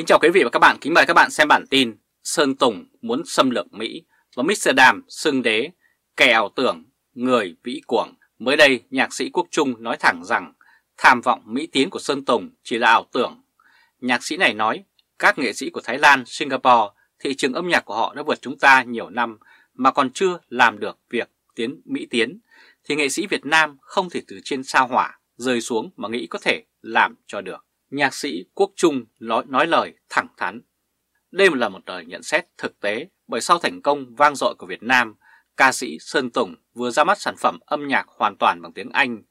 Kính chào quý vị và các bạn, kính mời các bạn xem bản tin Sơn Tùng muốn xâm lược Mỹ và Mr. Đàm xưng đế, kẻ ảo tưởng, người vĩ cuồng. Mới đây, nhạc sĩ Quốc Trung nói thẳng rằng tham vọng Mỹ tiến của Sơn Tùng chỉ là ảo tưởng. Nhạc sĩ này nói, các nghệ sĩ của Thái Lan, Singapore, thị trường âm nhạc của họ đã vượt chúng ta nhiều năm mà còn chưa làm được việc tiến Mỹ tiến, thì nghệ sĩ Việt Nam không thể từ trên sao hỏa rơi xuống mà nghĩ có thể làm cho được nhạc sĩ Quốc Trung nói, nói lời thẳng thắn. Đây là một lời nhận xét thực tế bởi sau thành công vang dội của Việt Nam, ca sĩ Sơn Tùng vừa ra mắt sản phẩm âm nhạc hoàn toàn bằng tiếng Anh.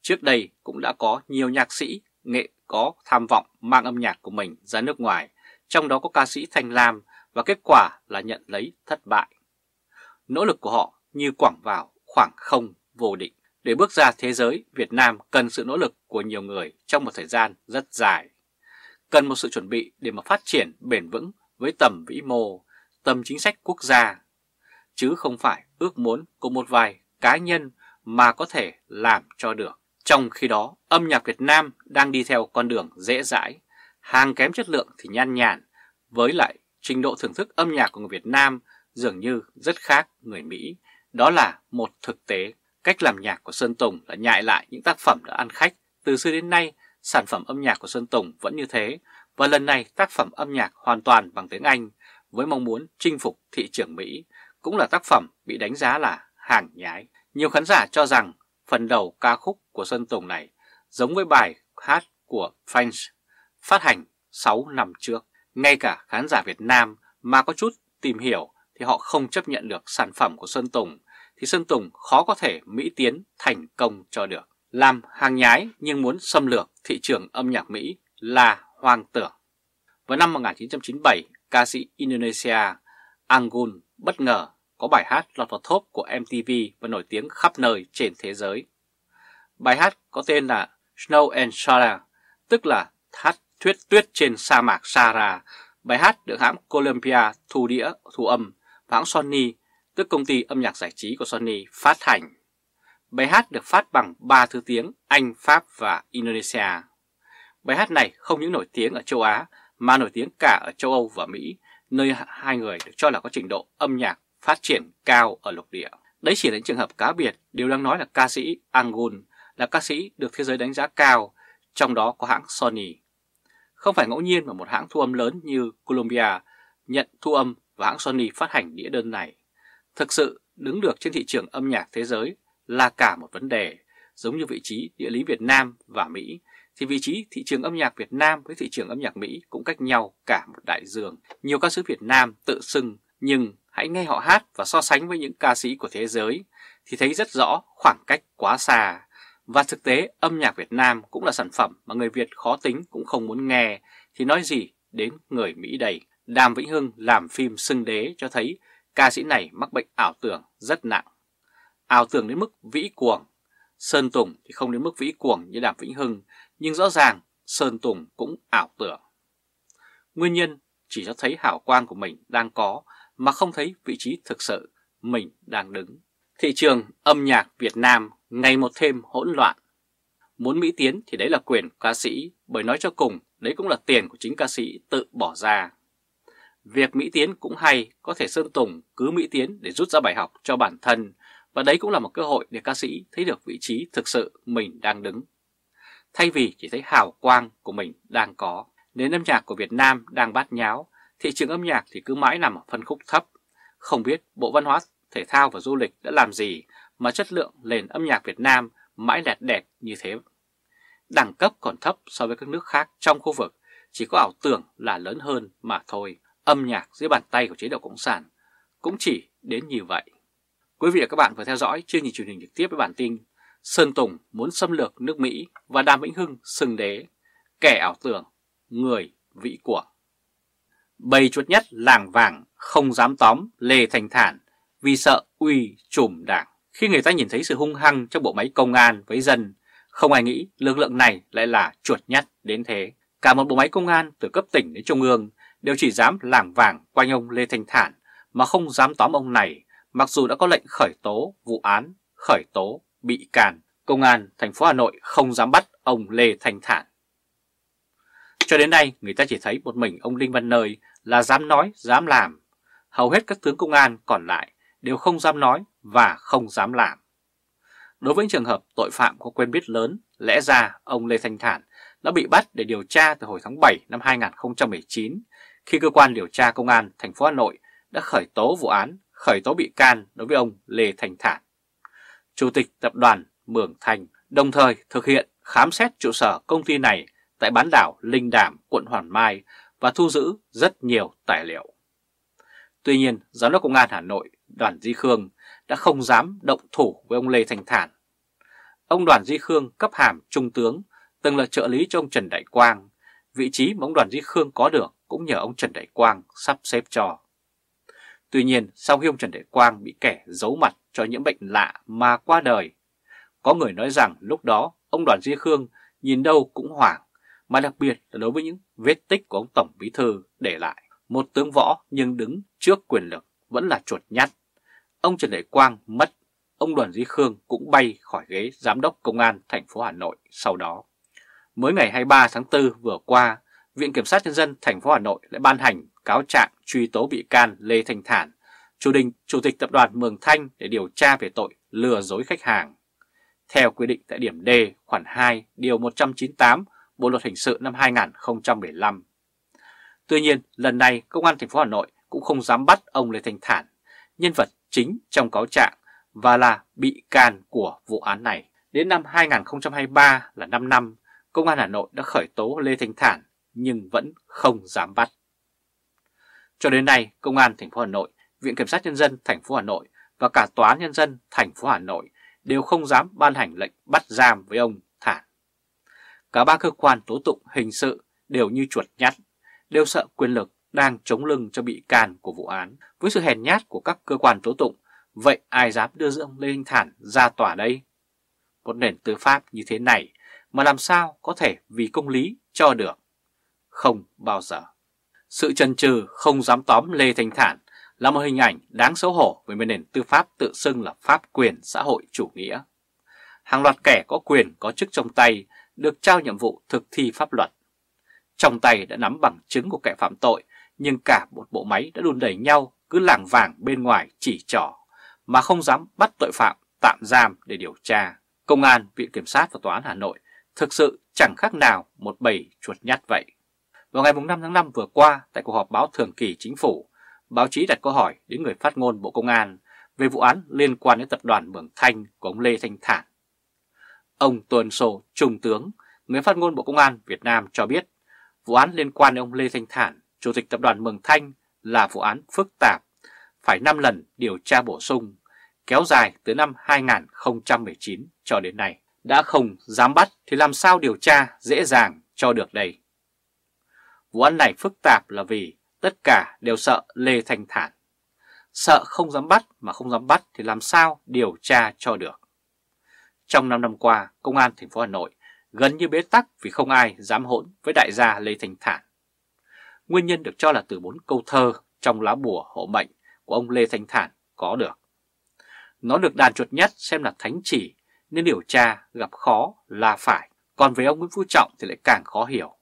Trước đây cũng đã có nhiều nhạc sĩ nghệ có tham vọng mang âm nhạc của mình ra nước ngoài, trong đó có ca sĩ Thanh Lam và kết quả là nhận lấy thất bại. Nỗ lực của họ như quảng vào khoảng không vô định. Để bước ra thế giới, Việt Nam cần sự nỗ lực của nhiều người trong một thời gian rất dài. Cần một sự chuẩn bị để mà phát triển bền vững với tầm vĩ mô, tầm chính sách quốc gia, chứ không phải ước muốn của một vài cá nhân mà có thể làm cho được. Trong khi đó, âm nhạc Việt Nam đang đi theo con đường dễ dãi, hàng kém chất lượng thì nhan nhản, với lại trình độ thưởng thức âm nhạc của người Việt Nam dường như rất khác người Mỹ, đó là một thực tế Cách làm nhạc của Sơn Tùng là nhại lại những tác phẩm đã ăn khách. Từ xưa đến nay, sản phẩm âm nhạc của Sơn Tùng vẫn như thế. Và lần này tác phẩm âm nhạc hoàn toàn bằng tiếng Anh với mong muốn chinh phục thị trường Mỹ cũng là tác phẩm bị đánh giá là hàng nhái. Nhiều khán giả cho rằng phần đầu ca khúc của Sơn Tùng này giống với bài hát của French phát hành 6 năm trước. Ngay cả khán giả Việt Nam mà có chút tìm hiểu thì họ không chấp nhận được sản phẩm của Sơn Tùng thì Sơn Tùng khó có thể Mỹ tiến thành công cho được. Làm hàng nhái nhưng muốn xâm lược thị trường âm nhạc Mỹ là hoang tưởng. Vào năm 1997, ca sĩ Indonesia Anggun bất ngờ có bài hát lọt vào top của MTV và nổi tiếng khắp nơi trên thế giới. Bài hát có tên là Snow and Sahara, tức là hát thuyết tuyết trên sa mạc Sahara. Bài hát được hãng Columbia thu đĩa, thu âm và hãng Sony tức công ty âm nhạc giải trí của Sony phát hành. Bài hát được phát bằng 3 thứ tiếng Anh, Pháp và Indonesia. Bài hát này không những nổi tiếng ở châu Á mà nổi tiếng cả ở châu Âu và Mỹ, nơi hai người được cho là có trình độ âm nhạc phát triển cao ở lục địa. Đấy chỉ là những trường hợp cá biệt, điều đang nói là ca sĩ Angun là ca sĩ được thế giới đánh giá cao, trong đó có hãng Sony. Không phải ngẫu nhiên mà một hãng thu âm lớn như Columbia nhận thu âm và hãng Sony phát hành đĩa đơn này. Thực sự đứng được trên thị trường âm nhạc thế giới là cả một vấn đề, giống như vị trí địa lý Việt Nam và Mỹ, thì vị trí thị trường âm nhạc Việt Nam với thị trường âm nhạc Mỹ cũng cách nhau cả một đại dương. Nhiều ca sĩ Việt Nam tự xưng, nhưng hãy nghe họ hát và so sánh với những ca sĩ của thế giới thì thấy rất rõ khoảng cách quá xa. Và thực tế âm nhạc Việt Nam cũng là sản phẩm mà người Việt khó tính cũng không muốn nghe thì nói gì đến người Mỹ đầy. Đàm Vĩnh Hưng làm phim Sưng Đế cho thấy Ca sĩ này mắc bệnh ảo tưởng rất nặng, ảo tưởng đến mức vĩ cuồng. Sơn Tùng thì không đến mức vĩ cuồng như Đàm Vĩnh Hưng, nhưng rõ ràng Sơn Tùng cũng ảo tưởng. Nguyên nhân chỉ cho thấy hảo quang của mình đang có mà không thấy vị trí thực sự mình đang đứng. Thị trường âm nhạc Việt Nam ngày một thêm hỗn loạn. Muốn Mỹ tiến thì đấy là quyền ca sĩ, bởi nói cho cùng đấy cũng là tiền của chính ca sĩ tự bỏ ra. Việc Mỹ Tiến cũng hay, có thể Sơn Tùng cứ Mỹ Tiến để rút ra bài học cho bản thân và đấy cũng là một cơ hội để ca sĩ thấy được vị trí thực sự mình đang đứng. Thay vì chỉ thấy hào quang của mình đang có, nền âm nhạc của Việt Nam đang bát nháo, thị trường âm nhạc thì cứ mãi nằm ở phân khúc thấp. Không biết Bộ Văn hóa, Thể thao và Du lịch đã làm gì mà chất lượng nền âm nhạc Việt Nam mãi lẹt đẹt như thế. Đẳng cấp còn thấp so với các nước khác trong khu vực, chỉ có ảo tưởng là lớn hơn mà thôi âm nhạc dưới bàn tay của chế độ Cộng sản cũng chỉ đến như vậy. Quý vị và các bạn vừa theo dõi chương trình truyền hình trực tiếp với bản tin Sơn Tùng muốn xâm lược nước Mỹ và Đàm Vĩnh Hưng sừng đế, kẻ ảo tưởng, người vĩ của, Bầy chuột nhất làng vàng không dám tóm Lê Thành Thản vì sợ uy trùm đảng. Khi người ta nhìn thấy sự hung hăng trong bộ máy công an với dân, không ai nghĩ lực lượng này lại là chuột nhất đến thế. Cả một bộ máy công an từ cấp tỉnh đến trung ương đều chỉ dám lảng vàng quanh ông Lê Thanh Thản mà không dám tóm ông này mặc dù đã có lệnh khởi tố vụ án, khởi tố, bị can. Công an thành phố Hà Nội không dám bắt ông Lê Thanh Thản. Cho đến nay người ta chỉ thấy một mình ông Đinh Văn Nơi là dám nói, dám làm. Hầu hết các tướng công an còn lại đều không dám nói và không dám làm. Đối với trường hợp tội phạm có quen biết lớn, lẽ ra ông Lê Thanh Thản đã bị bắt để điều tra từ hồi tháng 7 năm 2019 khi cơ quan điều tra công an thành phố Hà Nội đã khởi tố vụ án, khởi tố bị can đối với ông Lê Thành Thản, chủ tịch tập đoàn Mường Thành, đồng thời thực hiện khám xét trụ sở công ty này tại bán đảo Linh Đàm, quận Hoàn Mai và thu giữ rất nhiều tài liệu. Tuy nhiên, Giám đốc Công an Hà Nội Đoàn Di Khương đã không dám động thủ với ông Lê Thành Thản. Ông Đoàn Di Khương cấp hàm trung tướng, từng là trợ lý cho ông Trần Đại Quang. Vị trí mà ông Đoàn Di Khương có được cũng nhờ ông Trần Đại Quang sắp xếp cho. Tuy nhiên, sau khi ông Trần Đại Quang bị kẻ giấu mặt cho những bệnh lạ mà qua đời, có người nói rằng lúc đó ông Đoàn Duy Khương nhìn đâu cũng hoảng, mà đặc biệt là đối với những vết tích của ông Tổng Bí Thư để lại. Một tướng võ nhưng đứng trước quyền lực vẫn là chuột nhắt. Ông Trần Đại Quang mất, ông Đoàn Duy Khương cũng bay khỏi ghế Giám đốc Công an thành phố Hà Nội sau đó. Mới ngày 23 tháng 4 vừa qua, Viện Kiểm sát Nhân dân thành phố Hà Nội lại ban hành cáo trạng truy tố bị can Lê Thanh Thản, chủ đình Chủ tịch Tập đoàn Mường Thanh để điều tra về tội lừa dối khách hàng. Theo quy định tại điểm D khoản 2 điều 198 Bộ Luật Hình sự năm 2015. Tuy nhiên, lần này Công an thành phố Hà Nội cũng không dám bắt ông Lê Thanh Thản, nhân vật chính trong cáo trạng và là bị can của vụ án này. Đến năm 2023 là 5 năm, Công an Hà Nội đã khởi tố Lê Thanh Thản nhưng vẫn không dám bắt. Cho đến nay, Công an thành phố Hà Nội, Viện Kiểm sát Nhân dân thành phố Hà Nội và cả Tòa án Nhân dân thành phố Hà Nội đều không dám ban hành lệnh bắt giam với ông Thản. Cả ba cơ quan tố tụng hình sự đều như chuột nhắt, đều sợ quyền lực đang chống lưng cho bị can của vụ án. Với sự hèn nhát của các cơ quan tố tụng, vậy ai dám đưa dưỡng Lê Anh Thản ra tòa đây? Một nền tư pháp như thế này mà làm sao có thể vì công lý cho được? không bao giờ. Sự chần chừ không dám tóm Lê Thanh Thản là một hình ảnh đáng xấu hổ về nền tư pháp tự xưng là pháp quyền xã hội chủ nghĩa. Hàng loạt kẻ có quyền có chức trong tay được trao nhiệm vụ thực thi pháp luật. Trong tay đã nắm bằng chứng của kẻ phạm tội, nhưng cả một bộ máy đã đun đẩy nhau cứ lảng vàng bên ngoài chỉ trỏ, mà không dám bắt tội phạm tạm giam để điều tra. Công an, Viện Kiểm sát và Tòa án Hà Nội thực sự chẳng khác nào một bầy chuột nhắt vậy. Vào ngày 5 tháng 5 vừa qua, tại cuộc họp báo thường kỳ chính phủ, báo chí đặt câu hỏi đến người phát ngôn Bộ Công an về vụ án liên quan đến tập đoàn Mường Thanh của ông Lê Thanh Thản. Ông Tuần Sô, Trung tướng, người phát ngôn Bộ Công an Việt Nam cho biết, vụ án liên quan đến ông Lê Thanh Thản, Chủ tịch Tập đoàn Mường Thanh là vụ án phức tạp, phải 5 lần điều tra bổ sung, kéo dài từ năm 2019 cho đến nay. Đã không dám bắt thì làm sao điều tra dễ dàng cho được đây. Vụ án này phức tạp là vì tất cả đều sợ Lê Thanh Thản. Sợ không dám bắt mà không dám bắt thì làm sao điều tra cho được. Trong 5 năm qua, Công an thành phố Hà Nội gần như bế tắc vì không ai dám hỗn với đại gia Lê Thanh Thản. Nguyên nhân được cho là từ bốn câu thơ trong lá bùa hộ mệnh của ông Lê Thanh Thản có được. Nó được đàn chuột nhất xem là thánh chỉ nên điều tra gặp khó là phải, còn với ông Nguyễn Phú Trọng thì lại càng khó hiểu.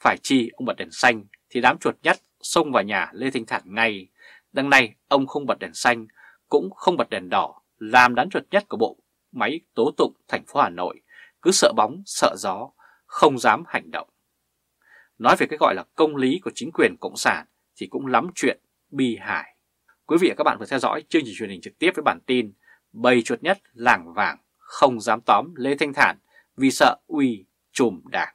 Phải chi ông bật đèn xanh thì đám chuột nhắt xông vào nhà Lê Thanh Thản ngay. Đằng này ông không bật đèn xanh, cũng không bật đèn đỏ, làm đám chuột nhắt của bộ máy tố tụng thành phố Hà Nội, cứ sợ bóng, sợ gió, không dám hành động. Nói về cái gọi là công lý của chính quyền Cộng sản thì cũng lắm chuyện bi hài. Quý vị và các bạn vừa theo dõi chương trình truyền hình trực tiếp với bản tin Bầy chuột nhất làng vàng không dám tóm Lê Thanh Thản vì sợ uy chùm đảng.